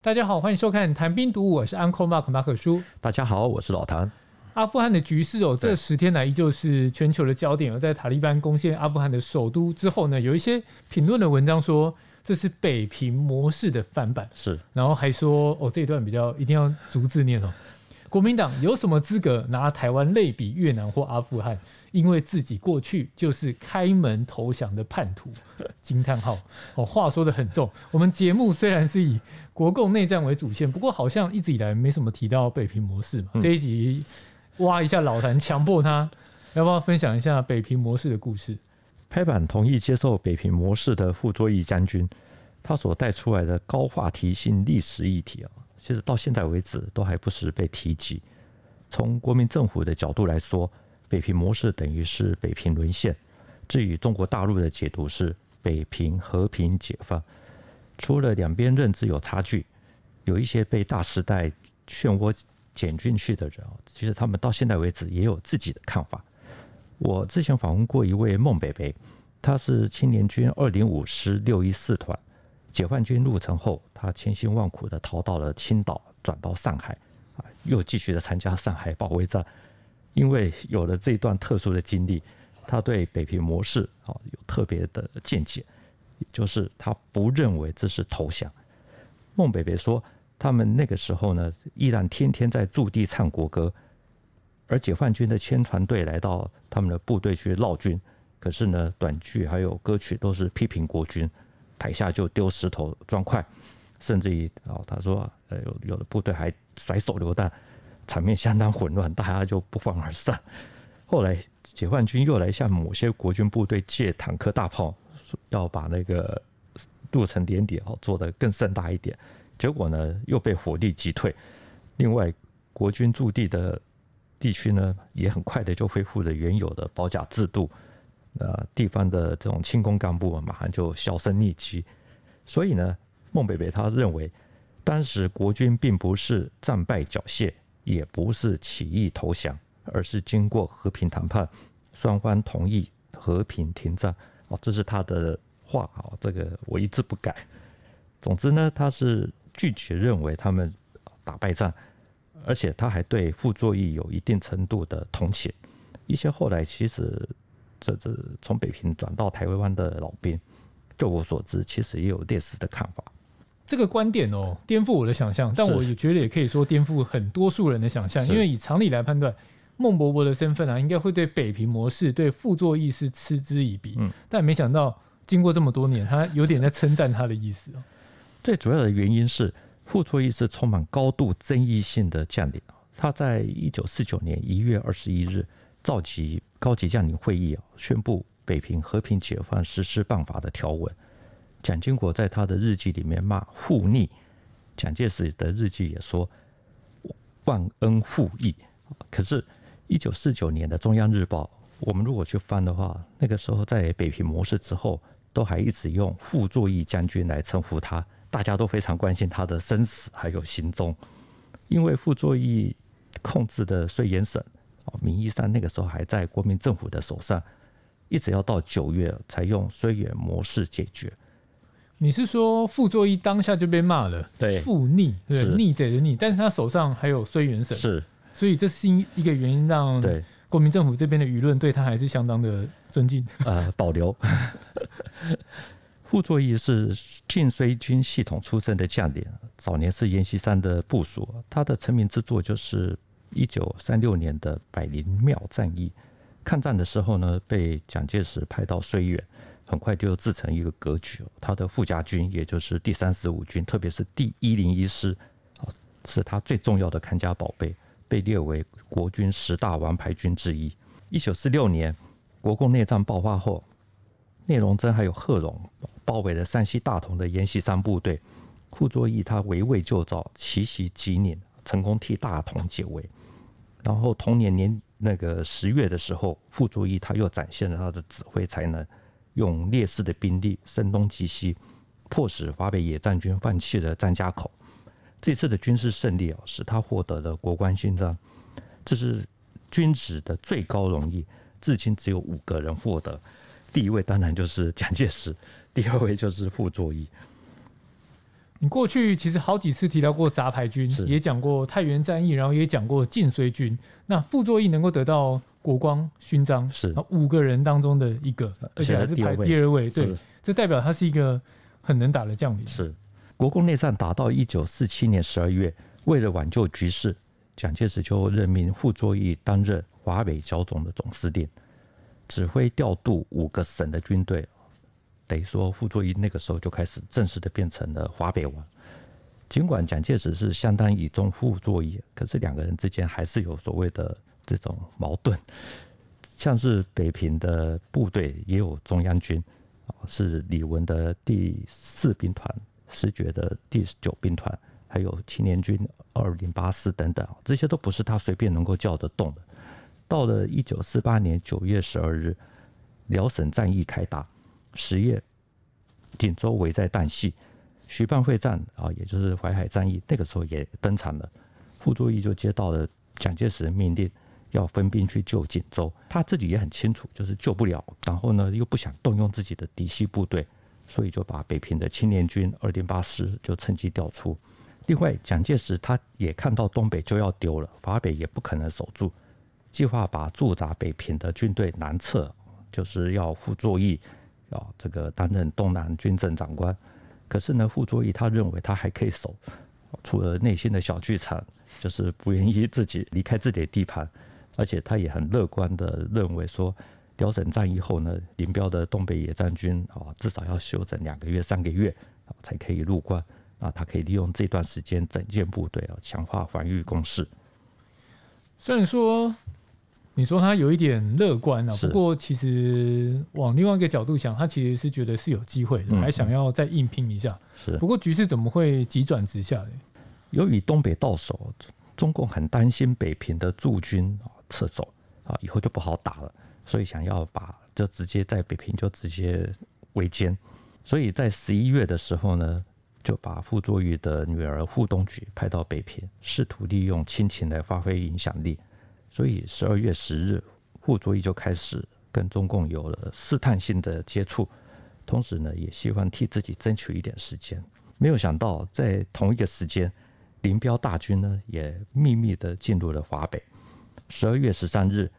大家好，欢迎收看《谈兵读武》，我是 Uncle Mark 马克叔。大家好，我是老谭。阿富汗的局势哦，这十天来依旧是全球的焦点。而在塔利班攻陷阿富汗的首都之后呢，有一些评论的文章说，这是北平模式的翻版。是，然后还说哦，这一段比较一定要逐字念哦。国民党有什么资格拿台湾类比越南或阿富汗？因为自己过去就是开门投降的叛徒。惊叹号哦，话说的很重。我们节目虽然是以国共内战为主线，不过好像一直以来没什么提到北平模式嘛。这一集挖一下老谭，强迫他 要不要分享一下北平模式的故事？拍板同意接受北平模式的傅作义将军，他所带出来的高话题性历史议题啊，其实到现在为止都还不时被提及。从国民政府的角度来说，北平模式等于是北平沦陷；至于中国大陆的解读是北平和平解放。除了两边认知有差距，有一些被大时代漩涡卷进去的人其实他们到现在为止也有自己的看法。我之前访问过一位孟北北，他是青年军二零五师六一四团，解放军入城后，他千辛万苦的逃到了青岛，转到上海啊，又继续的参加上海保卫战。因为有了这段特殊的经历，他对北平模式啊有特别的见解。就是他不认为这是投降。孟北北说，他们那个时候呢，依然天天在驻地唱国歌，而解放军的宣传队来到他们的部队去闹军，可是呢，短剧还有歌曲都是批评国军，台下就丢石头砖块，甚至于哦，他说，呃，有有的部队还甩手榴弹，场面相当混乱，大家就不欢而散。后来解放军又来向某些国军部队借坦克大炮。要把那个渡城点点哦做得更盛大一点，结果呢又被火力击退。另外，国军驻地的地区呢也很快的就恢复了原有的保甲制度。呃，地方的这种清工干部马上就销声匿迹。所以呢，孟北北他认为，当时国军并不是战败缴械，也不是起义投降，而是经过和平谈判，双方同意和平停战。哦，这是他的话啊，这个我一字不改。总之呢，他是拒绝认为他们打败仗，而且他还对傅作义有一定程度的同情。一些后来其实这这从北平转到台湾的老兵，就我所知，其实也有类似的看法。这个观点哦，颠覆我的想象，但我也觉得也可以说颠覆很多数人的想象，因为以常理来判断。孟伯伯的身份啊，应该会对北平模式、对傅作义是嗤之以鼻。嗯，但没想到经过这么多年，他有点在称赞他的意思。最主要的原因是，傅作义是充满高度争议性的将领。他在一九四九年一月二十一日召集高级将领会议啊，宣布北平和平解放实施办法的条文。蒋经国在他的日记里面骂傅逆，蒋介石的日记也说忘恩负义。可是。一九四九年的《中央日报》，我们如果去翻的话，那个时候在北平模式之后，都还一直用傅作义将军来称呼他，大家都非常关心他的生死还有行踪，因为傅作义控制的绥远省，哦，名义上那个时候还在国民政府的手上，一直要到九月才用绥远模式解决。你是说傅作义当下就被骂了？对，傅逆，对，逆贼的逆，但是他手上还有绥远省。是。所以这是一个原因，让对国民政府这边的舆论对他还是相当的尊敬。呃，保留。傅作义是晋绥军系统出身的将领，早年是阎锡山的部署，他的成名之作就是一九三六年的百灵庙战役。抗战的时候呢，被蒋介石派到绥远，很快就自成一个格局。他的傅家军，也就是第三十五军，特别是第一零一师，是他最重要的看家宝贝。被列为国军十大王牌军之一。一九四六年，国共内战爆发后，聂荣臻还有贺龙包围了山西大同的阎锡山部队。傅作义他围魏救赵，奇袭吉宁，成功替大同解围。然后同年年那个十月的时候，傅作义他又展现了他的指挥才能，用劣势的兵力声东击西，迫使华北野战军放弃了张家口。这次的军事胜利啊，使他获得了国光勋章，这是军职的最高荣誉，至今只有五个人获得。第一位当然就是蒋介石，第二位就是傅作义。你过去其实好几次提到过杂牌军，也讲过太原战役，然后也讲过晋绥军。那傅作义能够得到国光勋章，是五个人当中的一个，而且还是排第二位，对，这代表他是一个很能打的将领，是。国共内战打到一九四七年十二月，为了挽救局势，蒋介石就任命傅作义担任华北剿总的总司令，指挥调度五个省的军队，等于说傅作义那个时候就开始正式的变成了华北王。尽管蒋介石是相当倚重傅作义，可是两个人之间还是有所谓的这种矛盾，像是北平的部队也有中央军，是李文的第四兵团。师觉的第九兵团，还有青年军二零八四等等，这些都不是他随便能够叫得动的。到了一九四八年九月十二日，辽沈战役开打，十月锦州围在旦夕，徐蚌会战啊，也就是淮海战役，那个时候也登场了。傅作义就接到了蒋介石的命令，要分兵去救锦州，他自己也很清楚，就是救不了。然后呢，又不想动用自己的嫡系部队。所以就把北平的青年军二零八师就趁机调出。另外，蒋介石他也看到东北就要丢了，华北也不可能守住，计划把驻扎北平的军队南撤，就是要傅作义，啊，这个担任东南军政长官。可是呢，傅作义他认为他还可以守，除了内心的小剧场，就是不愿意自己离开自己的地盘，而且他也很乐观的认为说。辽沈战役后呢，林彪的东北野战军啊，至少要休整两个月、三个月啊，才可以入关。啊，他可以利用这段时间整建部队啊，强化防御工事。虽然说，你说他有一点乐观啊，不过其实往另外一个角度想，他其实是觉得是有机会，的，还想要再硬拼一下。是，不过局势怎么会急转直下呢？由于东北到手，中共很担心北平的驻军啊撤走啊，以后就不好打了。所以想要把就直接在北平就直接围歼，所以在十一月的时候呢，就把傅作义的女儿傅冬菊派到北平，试图利用亲情来发挥影响力。所以十二月十日，傅作义就开始跟中共有了试探性的接触，同时呢，也希望替自己争取一点时间。没有想到，在同一个时间，林彪大军呢也秘密的进入了华北。十二月十三日，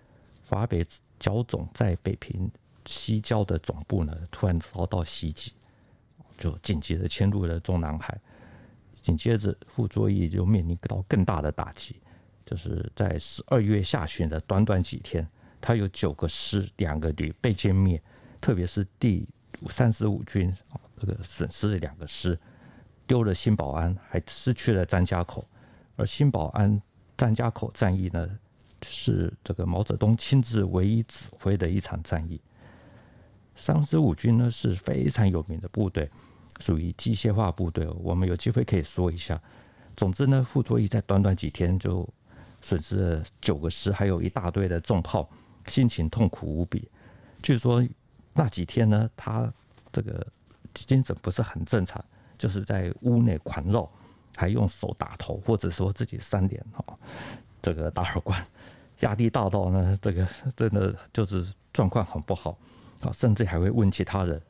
华北。焦总在北平西郊的总部呢，突然遭到袭击，就紧急的迁入了中南海。紧接着傅作义就面临到更大的打击，就是在十二月下旬的短短几天，他有九个师、两个旅被歼灭，特别是第三十五军这个损失了两个师，丢了新保安，还失去了张家口。而新保安、张家口战役呢？是这个毛泽东亲自唯一指挥的一场战役。三十五军呢是非常有名的部队，属于机械化部队。我们有机会可以说一下。总之呢，傅作义在短短几天就损失了九个师，还有一大堆的重炮，心情痛苦无比。据说那几天呢，他这个精神不是很正常，就是在屋内狂绕，还用手打头，或者说自己扇脸哈。这个大耳官，压力大道呢？这个真的就是状况很不好啊，甚至还会问其他人，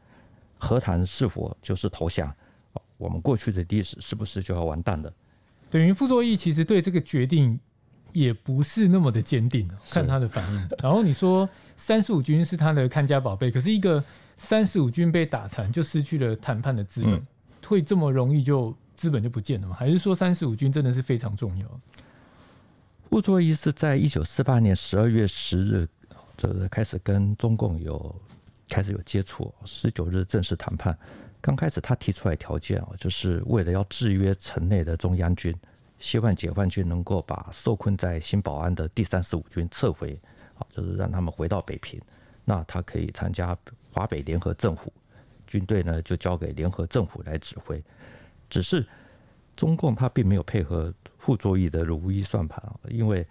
和谈是否就是投降？我们过去的历史是不是就要完蛋了？等于傅作义其实对这个决定也不是那么的坚定，看他的反应。然后你说三十五军是他的看家宝贝，可是一个三十五军被打残，就失去了谈判的资本，会这么容易就资本就不见了吗？还是说三十五军真的是非常重要？傅作义是在一九四八年十二月十日，就是开始跟中共有开始有接触。十九日正式谈判。刚开始他提出来条件啊，就是为了要制约城内的中央军，希望解放军能够把受困在新保安的第三十五军撤回，啊，就是让他们回到北平。那他可以参加华北联合政府，军队呢就交给联合政府来指挥。只是中共他并没有配合。傅作义的如意算盘，因为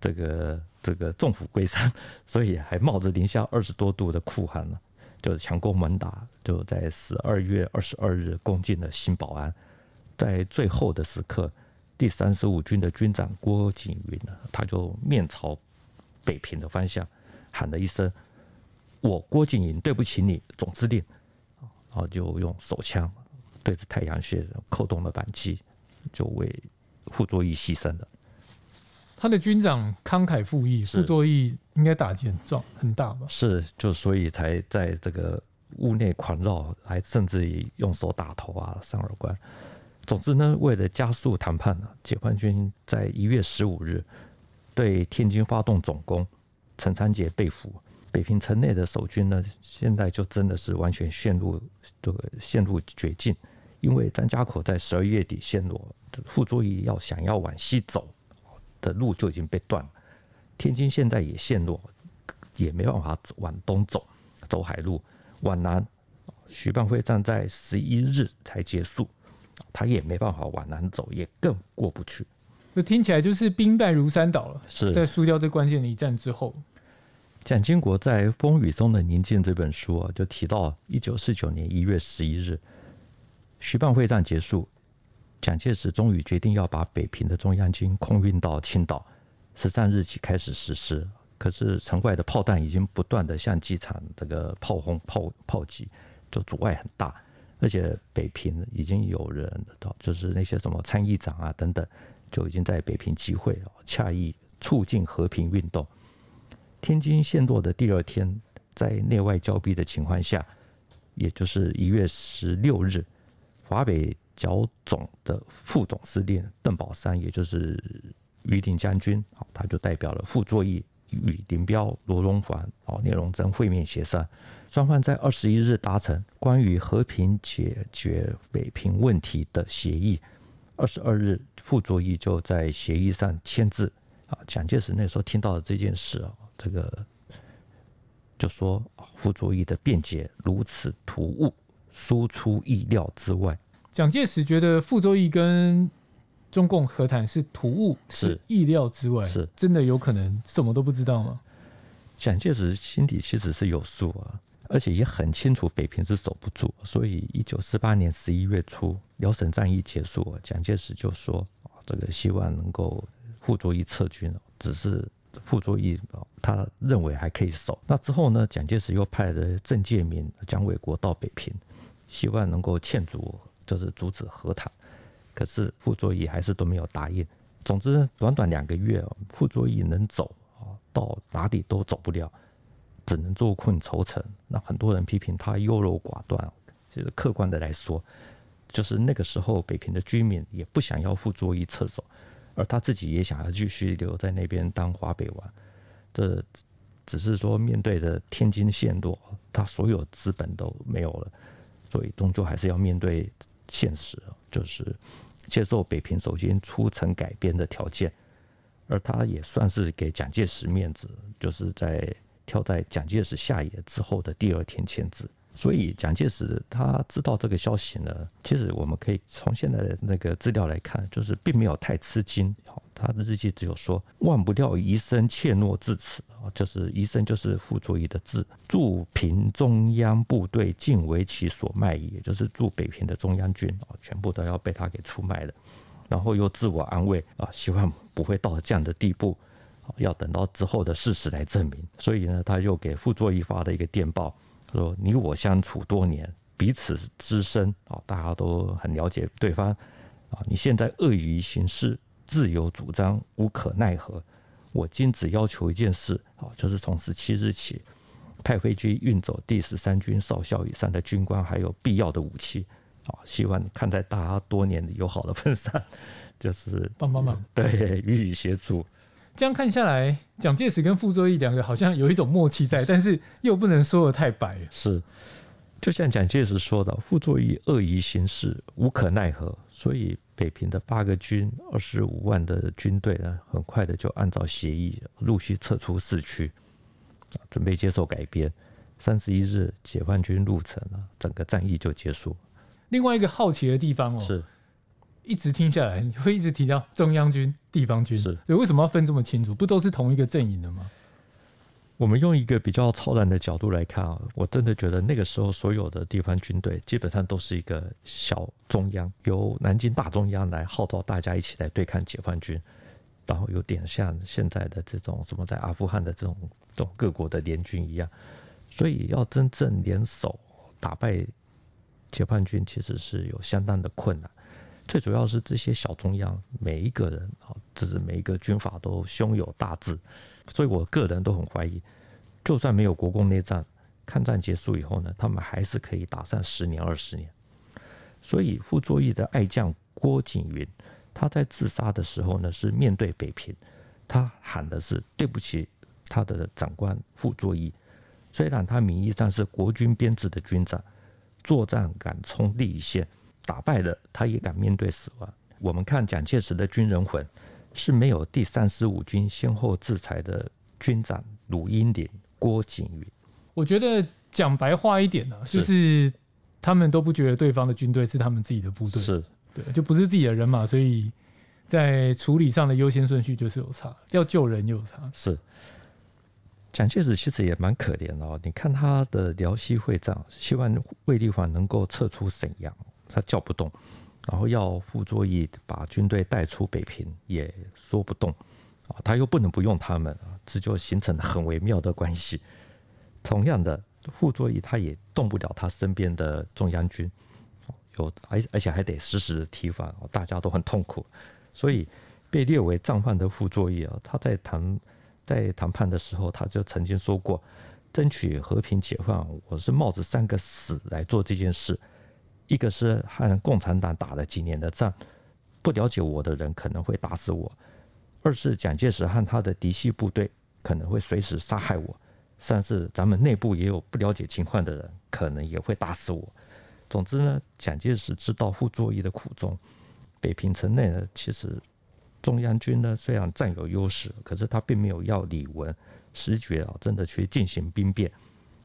这个这个众虎归山，所以还冒着零下二十多度的酷寒呢，就强攻猛打，就在十二月二十二日攻进了新保安。在最后的时刻，第三十五军的军长郭景云呢，他就面朝北平的方向喊了一声：“我郭景云对不起你，总司令！”然后就用手枪对着太阳穴扣动了扳机，就为。傅作义牺牲的，他的军长慷慨赴义，傅作义应该打击很重很大吧？是，就所以才在这个屋内狂绕，还甚至于用手打头啊、扇耳光。总之呢，为了加速谈判呢，解放军在一月十五日对天津发动总攻，陈昌杰被俘，北平城内的守军呢，现在就真的是完全陷入这个陷入绝境。因为张家口在十二月底陷落，傅作义要想要往西走的路就已经被断了。天津现在也陷落，也没办法往东走，走海路往南。徐蚌会战在十一日才结束，他也没办法往南走，也更过不去。这听起来就是兵败如山倒了，在输掉最关键的一战之后。蒋经国在《风雨中的宁静》这本书啊，就提到一九四九年一月十一日。徐蚌会战结束，蒋介石终于决定要把北平的中央军空运到青岛，十三日起开始实施。可是城外的炮弹已经不断的向机场这个炮轰、炮炮击，就阻碍很大。而且北平已经有人到，就是那些什么参议长啊等等，就已经在北平集会，恰意促进和平运动。天津陷落的第二天，在内外交逼的情况下，也就是一月十六日。华北剿总的副总司令邓宝山，也就是余定将军，他就代表了傅作义与林彪、罗荣桓、哦聂荣臻会面协商，双方在二十一日达成关于和平解决北平问题的协议。二十二日，傅作义就在协议上签字。啊，蒋介石那时候听到这件事啊，这个就说傅作义的辩解如此突兀。出意料之外，蒋介石觉得傅作义跟中共和谈是突兀，是意料之外，是真的有可能什么都不知道吗？蒋介石心底其实是有数啊，而且也很清楚北平是守不住，所以一九四八年十一月初，辽沈战役结束，蒋介石就说这个希望能够傅作义撤军，只是傅作义他认为还可以守。那之后呢，蒋介石又派了郑介民、蒋纬国到北平。希望能够劝阻，就是阻止和谈，可是傅作义还是都没有答应。总之，短短两个月，傅作义能走啊，到哪里都走不了，只能坐困愁城。那很多人批评他优柔寡断，其实客观的来说，就是那个时候北平的居民也不想要傅作义撤走，而他自己也想要继续留在那边当华北王。这只是说，面对着天津陷落，他所有资本都没有了。所以终究还是要面对现实，就是接受北平首先出城改编的条件，而他也算是给蒋介石面子，就是在跳在蒋介石下野之后的第二天签字。所以蒋介石他知道这个消息呢，其实我们可以从现在的那个资料来看，就是并没有太吃惊。他的日记只有说：“忘不掉医生怯懦至此啊，就是医生就是傅作义的字。驻平中央部队尽为其所卖，也就是驻北平的中央军啊，全部都要被他给出卖了。然后又自我安慰啊，希望不会到这样的地步。要等到之后的事实来证明。所以呢，他又给傅作义发了一个电报。”说你我相处多年，彼此之深啊，大家都很了解对方啊。你现在恶于行事，自由主张，无可奈何。我今只要求一件事啊，就是从十七日起，派飞机运走第十三军少校以上的军官，还有必要的武器啊。希望看在大家多年友好的份上，就是帮帮忙，对予以协助。这样看下来，蒋介石跟傅作义两个好像有一种默契在，但是又不能说的太白。是，就像蒋介石说的，傅作义恶意行事，无可奈何，所以北平的八个军，二十五万的军队呢，很快的就按照协议陆续撤出市区，准备接受改编。三十一日，解放军入城了，整个战役就结束。另外一个好奇的地方哦，是。一直听下来，你会一直提到中央军、地方军，是，为什么要分这么清楚？不都是同一个阵营的吗？我们用一个比较超然的角度来看啊，我真的觉得那个时候所有的地方军队基本上都是一个小中央，由南京大中央来号召大家一起来对抗解放军，然后有点像现在的这种什么在阿富汗的这种这种各国的联军一样，所以要真正联手打败解放军，其实是有相当的困难。最主要是这些小中央每一个人啊，只是每一个军阀都胸有大志，所以我个人都很怀疑，就算没有国共内战，抗战结束以后呢，他们还是可以打上十年二十年。所以傅作义的爱将郭景云，他在自杀的时候呢，是面对北平，他喊的是对不起他的长官傅作义。虽然他名义上是国军编制的军长，作战敢冲第一线。打败了，他也敢面对死亡。我们看蒋介石的军人魂是没有第三十五军先后制裁的军长鲁英林郭景云。我觉得讲白话一点呢，就是他们都不觉得对方的军队是他们自己的部队，是对，就不是自己的人嘛。所以在处理上的优先顺序就是有差，要救人有差。是蒋介石其实也蛮可怜哦。你看他的辽西会战，希望卫立煌能够撤出沈阳。他叫不动，然后要傅作义把军队带出北平也说不动，啊，他又不能不用他们这就形成了很微妙的关系。同样的，傅作义他也动不了他身边的中央军，有而而且还得时时提防，大家都很痛苦。所以被列为战犯的傅作义啊，他在谈在谈判的时候，他就曾经说过，争取和平解放，我是冒着三个死来做这件事。一个是和共产党打了几年的仗，不了解我的人可能会打死我；二是蒋介石和他的嫡系部队可能会随时杀害我；三是咱们内部也有不了解情况的人，可能也会打死我。总之呢，蒋介石知道傅作义的苦衷，北平城内呢，其实中央军呢虽然占有优势，可是他并没有要李文、石觉啊真的去进行兵变。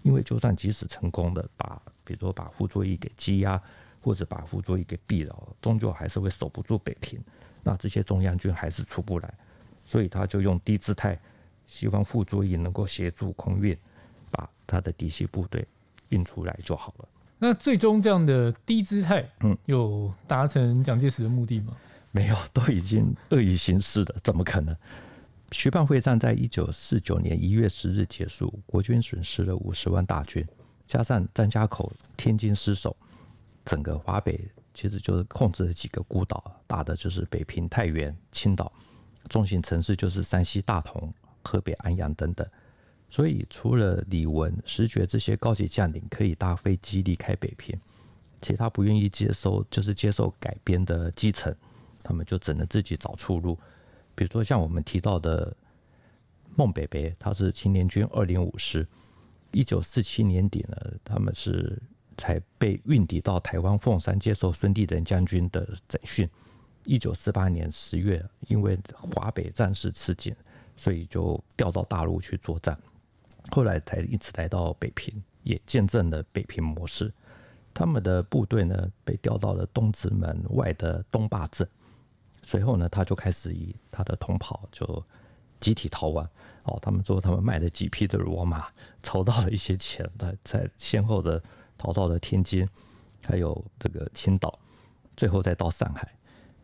因为，就算即使成功的把，比如说把傅作义给羁押，或者把傅作义给毙了，终究还是会守不住北平，那这些中央军还是出不来，所以他就用低姿态，希望傅作义能够协助空运，把他的嫡系部队运出来就好了。那最终这样的低姿态，嗯，有达成蒋介石的目的吗？没有，都已经恶意行事了，怎么可能？徐蚌会战在一九四九年一月十日结束，国军损失了五十万大军，加上张家口、天津失守，整个华北其实就是控制了几个孤岛，打的就是北平、太原、青岛，中心城市就是山西大同、河北安阳等等。所以，除了李文、石觉这些高级将领可以搭飞机离开北平，其他不愿意接收，就是接受改编的基层，他们就只能自己找出路。比如说，像我们提到的孟北北，他是青年军二零五师。一九四七年底呢，他们是才被运抵到台湾凤山接受孙立人将军的整训。一九四八年十月，因为华北战事吃紧，所以就调到大陆去作战。后来才一直来到北平，也见证了北平模式。他们的部队呢，被调到了东直门外的东坝镇。随后呢，他就开始以他的同袍就集体逃亡哦。他们说他们卖了几批的骡马，筹到了一些钱，他才先后的逃到了天津，还有这个青岛，最后再到上海。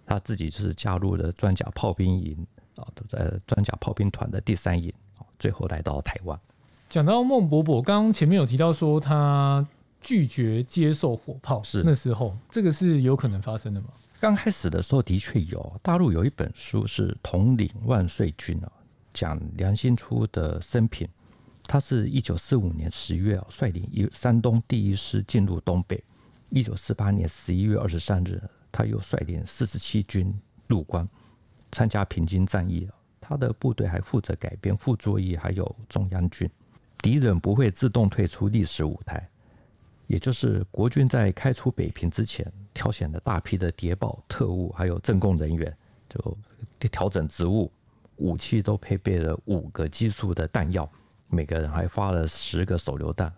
他自己是加入了装甲炮兵营啊，呃，装甲炮兵团的第三营啊，最后来到台湾。讲到孟伯伯，刚刚前面有提到说他拒绝接受火炮，是那时候这个是有可能发生的吗？刚开始的时候的确有，大陆有一本书是《统领万岁军》啊，讲梁兴初的生平。他是一九四五年十月率领一山东第一师进入东北，一九四八年十一月二十三日，他又率领四十七军入关，参加平津战役他的部队还负责改编傅作义，还有中央军。敌人不会自动退出历史舞台。也就是国军在开出北平之前挑选了大批的谍报特务，还有政工人员，就调整职务，武器都配备了五个基数的弹药，每个人还发了十个手榴弹。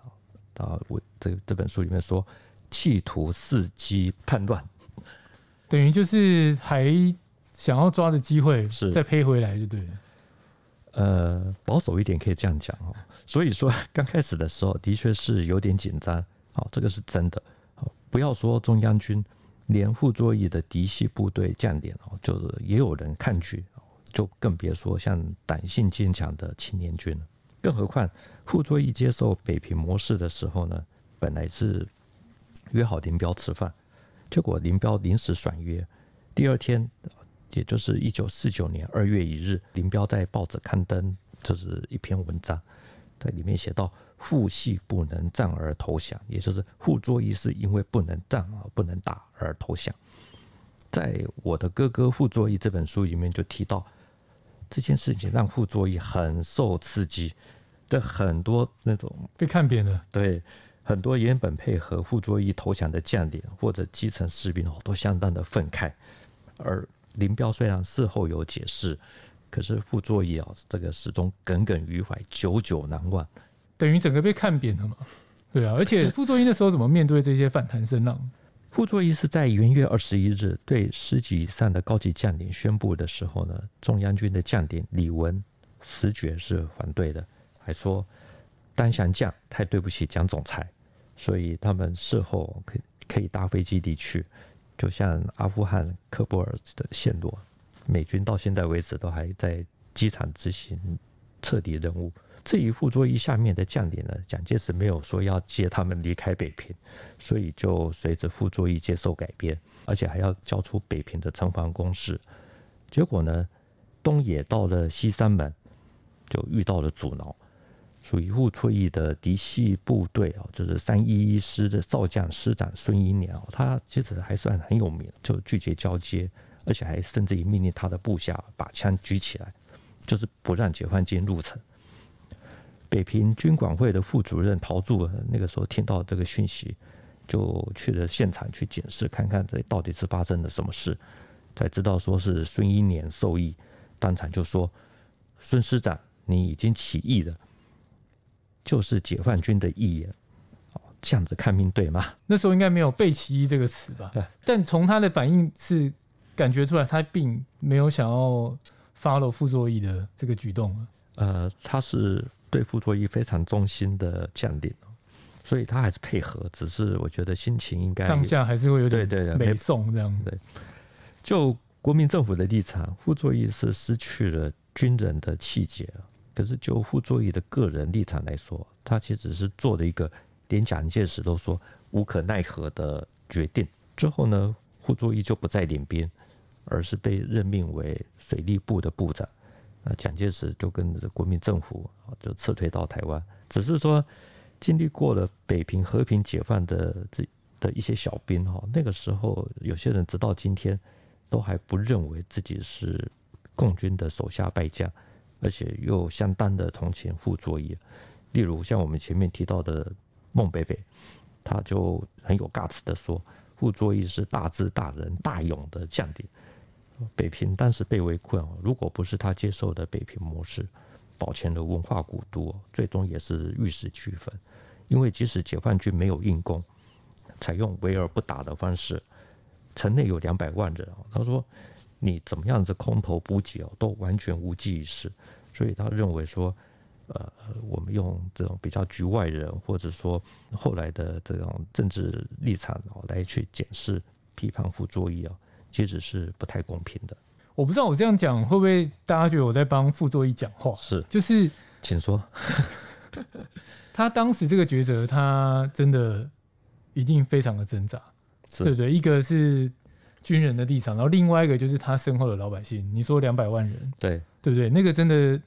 啊，我这这本书里面说，企图伺机叛乱，等于就是还想要抓的机会再赔回来，就对。呃，保守一点可以这样讲哦。所以说刚开始的时候的确是有点紧张。好，这个是真的。不要说中央军，连傅作义的嫡系部队将领哦，就是也有人抗拒，就更别说像胆性坚强的青年军了。更何况傅作义接受北平模式的时候呢，本来是约好林彪吃饭，结果林彪临时爽约。第二天，也就是一九四九年二月一日，林彪在报纸刊登这是一篇文章。在里面写到傅系不能战而投降，也就是傅作义是因为不能战而不能打而投降。在我的哥哥傅作义这本书里面就提到这件事情，让傅作义很受刺激。的很多那种被看扁了，对很多原本配合傅作义投降的将领或者基层士兵哦，都相当的愤慨。而林彪虽然事后有解释。可是傅作义啊，这个始终耿耿于怀，久久难忘，等于整个被看扁了嘛？对啊，而且傅 作义那时候怎么面对这些反弹声浪？傅作义是在元月二十一日对十级以上的高级将领宣布的时候呢，中央军的将领李文、石觉是反对的，还说单翔将太对不起蒋总裁，所以他们事后可可以搭飞机离去，就像阿富汗喀布尔的陷落。美军到现在为止都还在机场执行彻底任务。至于傅作义下面的将领呢，蒋介石没有说要接他们离开北平，所以就随着傅作义接受改编，而且还要交出北平的城防工事。结果呢，东野到了西三门就遇到了阻挠，属于傅作义的嫡系部队啊，就是三一一师的少将师长孙连仲，他其实还算很有名，就拒绝交接。而且还甚至于命令他的部下把枪举起来，就是不让解放军入城。北平军管会的副主任陶铸那个时候听到这个讯息，就去了现场去检视，看看这到底是发生了什么事，才知道说是孙英年授意，当场就说：“孙师长，你已经起义了，就是解放军的意言。”这样子看命对吗？那时候应该没有‘被起义’这个词吧？但从他的反应是。”感觉出来，他并没有想要发落傅作义的这个举动。呃，他是对傅作义非常忠心的将领，所以他还是配合。只是我觉得心情应该当下还是会有点对对对，悲送这样对。就国民政府的立场，傅作义是失去了军人的气节。可是就傅作义的个人立场来说，他其实只是做了一个连蒋介石都说无可奈何的决定。之后呢，傅作义就不在领兵，而是被任命为水利部的部长，啊，蒋介石就跟这国民政府啊就撤退到台湾。只是说，经历过了北平和平解放的这的一些小兵哈，那个时候有些人直到今天都还不认为自己是共军的手下败将，而且又相当的同情傅作义。例如像我们前面提到的孟北北，他就很有尬词的说，傅作义是大智大仁大勇的将领。北平当时被围困如果不是他接受的北平模式，保全了文化古都，最终也是玉石俱焚。因为即使解放军没有硬攻，采用围而不打的方式，城内有两百万人他说，你怎么样子空投补给哦，都完全无济于事。所以他认为说，呃，我们用这种比较局外人，或者说后来的这种政治立场哦，来去检视批判傅作义啊。其实是不太公平的。我不知道我这样讲会不会大家觉得我在帮傅作义讲话？是，就是，请说。他当时这个抉择，他真的一定非常的挣扎，对不对？一个是军人的立场，然后另外一个就是他身后的老百姓。你说两百万人，对对不对？那个真的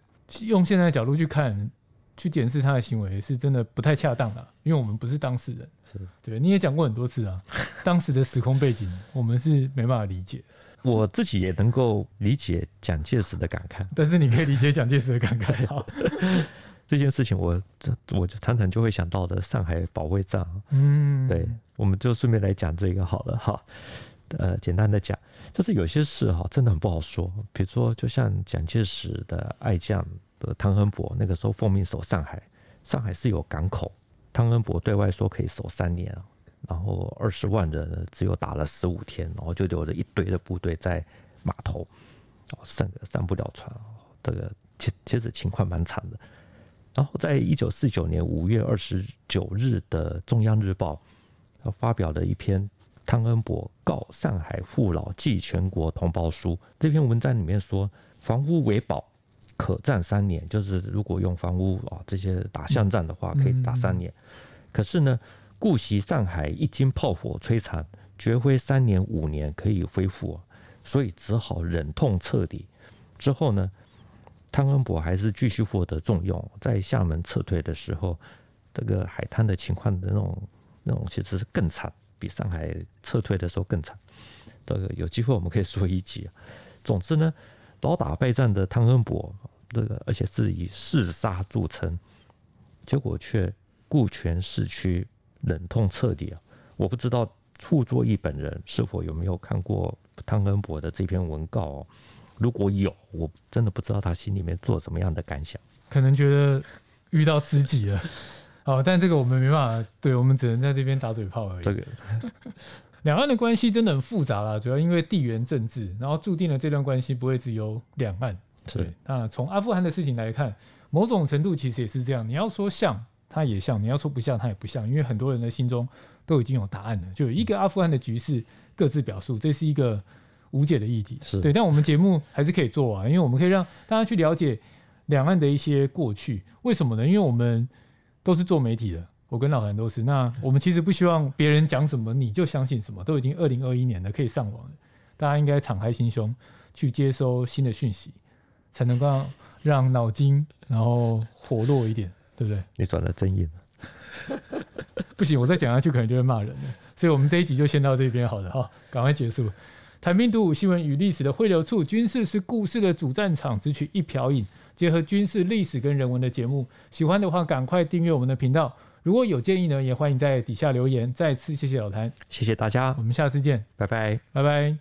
用现在角度去看。去检视他的行为是真的不太恰当的，因为我们不是当事人。是，对，你也讲过很多次啊，当时的时空背景我们是没办法理解。我自己也能够理解蒋介石的感慨，但是你可以理解蒋介石的感慨 这件事情我，我就常常就会想到的上海保卫战。嗯，对，我们就顺便来讲这个好了哈。呃，简单的讲，就是有些事哈，真的很不好说。比如说，就像蒋介石的爱将的汤恩伯那个时候奉命守上海，上海是有港口，汤恩伯对外说可以守三年，然后二十万人只有打了十五天，然后就留了一堆的部队在码头，上上不了船，这个其其实情况蛮惨的。然后在一九四九年五月二十九日的《中央日报》发表了一篇。汤恩伯告上海父老暨全国同胞书这篇文章里面说，房屋为宝，可战三年，就是如果用房屋啊这些打巷战的话，可以打三年。可是呢，顾袭上海一经炮火摧残，绝非三年五年可以恢复，所以只好忍痛彻底。之后呢，汤恩伯还是继续获得重用。在厦门撤退的时候，这个海滩的情况的那种那种其实是更惨。比上海撤退的时候更惨，这个有机会我们可以说一集啊。总之呢，老打败仗的汤恩伯，这个而且是以嗜杀著称，结果却顾全市区，忍痛撤离啊。我不知道傅作义本人是否有没有看过汤恩伯的这篇文告，如果有，我真的不知道他心里面做什么样的感想。可能觉得遇到知己了。好，但这个我们没办法，对我们只能在这边打嘴炮而已。这个 两岸的关系真的很复杂啦，主要因为地缘政治，然后注定了这段关系不会只有两岸。对，那从阿富汗的事情来看，某种程度其实也是这样。你要说像，它也像；你要说不像，它也不像。因为很多人的心中都已经有答案了，就一个阿富汗的局势各自表述，这是一个无解的议题。是对。但我们节目还是可以做啊，因为我们可以让大家去了解两岸的一些过去。为什么呢？因为我们。都是做媒体的，我跟老韩都是。那我们其实不希望别人讲什么你就相信什么。都已经二零二一年了，可以上网了，大家应该敞开心胸去接收新的讯息，才能够让脑筋然后活络一点，对不对？你转的真硬了，不行，我再讲下去可能就会骂人了。所以我们这一集就先到这边好了，哈，赶快结束。谈兵读武新闻与历史的汇流处，军事是故事的主战场，只取一瓢饮。结合军事历史跟人文的节目，喜欢的话赶快订阅我们的频道。如果有建议呢，也欢迎在底下留言。再次谢谢老谭，谢谢大家，我们下次见，拜拜，拜拜。